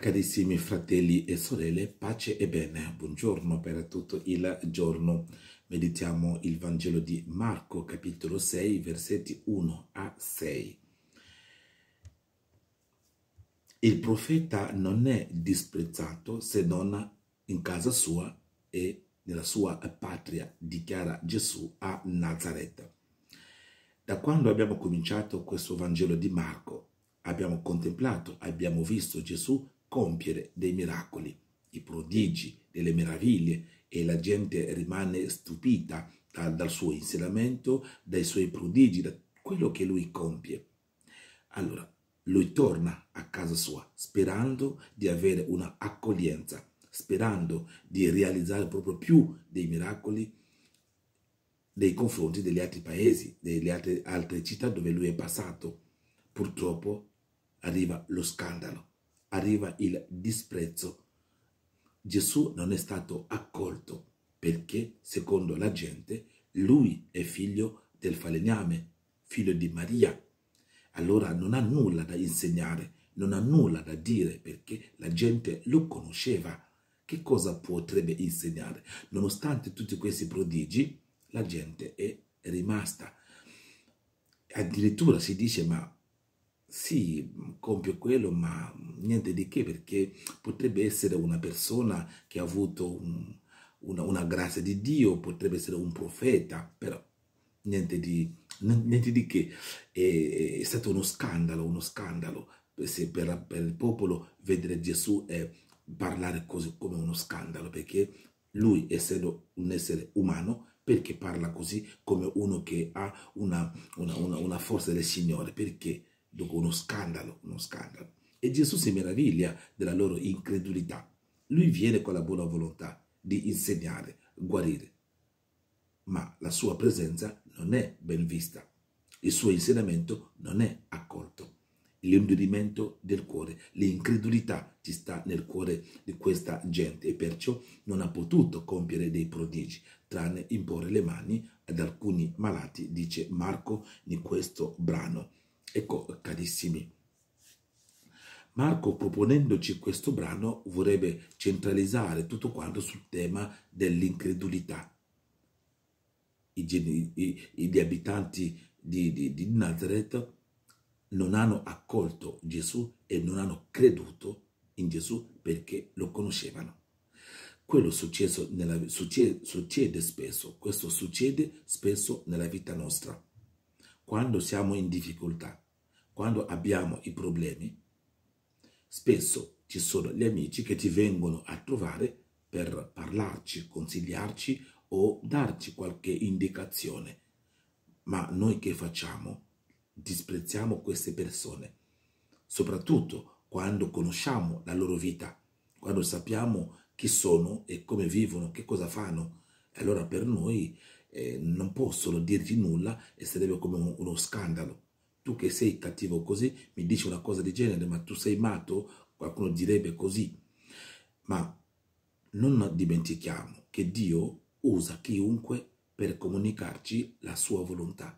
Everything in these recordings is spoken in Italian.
Carissimi fratelli e sorelle, pace e bene, buongiorno per tutto il giorno. Meditiamo il Vangelo di Marco, capitolo 6, versetti 1 a 6. Il profeta non è disprezzato se non in casa sua e nella sua patria, dichiara Gesù a Nazareth. Da quando abbiamo cominciato questo Vangelo di Marco, abbiamo contemplato, abbiamo visto Gesù compiere dei miracoli, i prodigi, delle meraviglie e la gente rimane stupita dal, dal suo insegnamento, dai suoi prodigi, da quello che lui compie. Allora, lui torna a casa sua sperando di avere un'accoglienza, sperando di realizzare proprio più dei miracoli nei confronti degli altri paesi, delle altre, altre città dove lui è passato. Purtroppo arriva lo scandalo arriva il disprezzo. Gesù non è stato accolto perché, secondo la gente, lui è figlio del falegname, figlio di Maria. Allora non ha nulla da insegnare, non ha nulla da dire perché la gente lo conosceva. Che cosa potrebbe insegnare? Nonostante tutti questi prodigi, la gente è rimasta. Addirittura si dice, ma sì, compio quello, ma niente di che, perché potrebbe essere una persona che ha avuto un, una, una, grazia di Dio, potrebbe essere un profeta, però niente di, niente di che. È, è, stato uno scandalo, uno scandalo se per, per il popolo vedere Gesù e parlare così come uno scandalo, perché lui, essendo un essere umano, perché parla così come uno che ha una, una, una, una forza del Signore? Perché? Dunque uno scandalo, uno scandalo. E Gesù si meraviglia della loro incredulità. Lui viene con la buona volontà di insegnare, guarire, ma la sua presenza non è ben vista. Il suo insegnamento non è accolto. L'indurimento del cuore, l'incredulità ci sta nel cuore di questa gente e perciò non ha potuto compiere dei prodigi, tranne imporre le mani ad alcuni malati, dice Marco in questo brano. Ecco, carissimi, Marco proponendoci questo brano vorrebbe centralizzare tutto quanto sul tema dell'incredulità. gli abitanti di, di, di Nazareth non hanno accolto Gesù e non hanno creduto in Gesù perché lo conoscevano. Quello nella, succede, succede spesso, questo succede spesso nella vita nostra quando siamo in difficoltà, quando abbiamo i problemi, spesso ci sono gli amici che ti vengono a trovare per parlarci, consigliarci o darci qualche indicazione. Ma noi che facciamo? Disprezziamo queste persone, soprattutto quando conosciamo la loro vita, quando sappiamo chi sono e come vivono, che cosa fanno. Allora per noi eh, non possono dirti nulla e sarebbe come un, uno scandalo. Tu che sei cattivo così, mi dici una cosa del genere, ma tu sei matto, qualcuno direbbe così. Ma non dimentichiamo che Dio usa chiunque per comunicarci la sua volontà.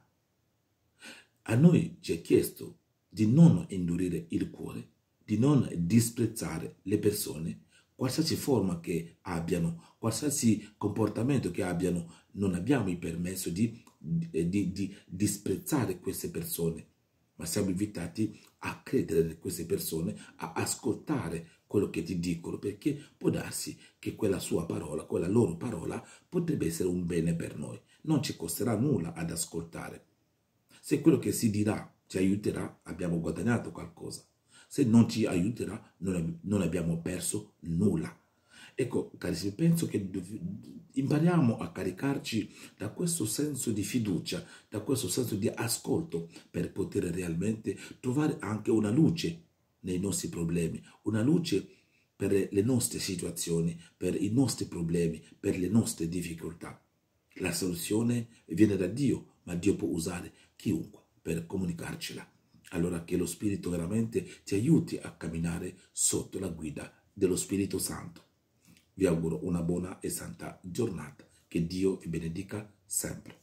A noi ci è chiesto di non indurire il cuore, di non disprezzare le persone, qualsiasi forma che abbiano, qualsiasi comportamento che abbiano, non abbiamo il permesso di, di, di, di disprezzare queste persone, ma siamo invitati a credere in queste persone, a ascoltare quello che ti dicono, perché può darsi che quella sua parola, quella loro parola, potrebbe essere un bene per noi. Non ci costerà nulla ad ascoltare. Se quello che si dirà ci aiuterà, abbiamo guadagnato qualcosa se non ci aiuterà non, non abbiamo perso nulla. Ecco, carissimi, penso che impariamo a caricarci da questo senso di fiducia, da questo senso di ascolto per poter realmente trovare anche una luce nei nostri problemi, una luce per le nostre situazioni, per i nostri problemi, per le nostre difficoltà. La soluzione viene da Dio, ma Dio può usare chiunque per comunicarcela allora che lo Spirito veramente ti aiuti a camminare sotto la guida dello Spirito Santo. Vi auguro una buona e santa giornata. Che Dio vi benedica sempre.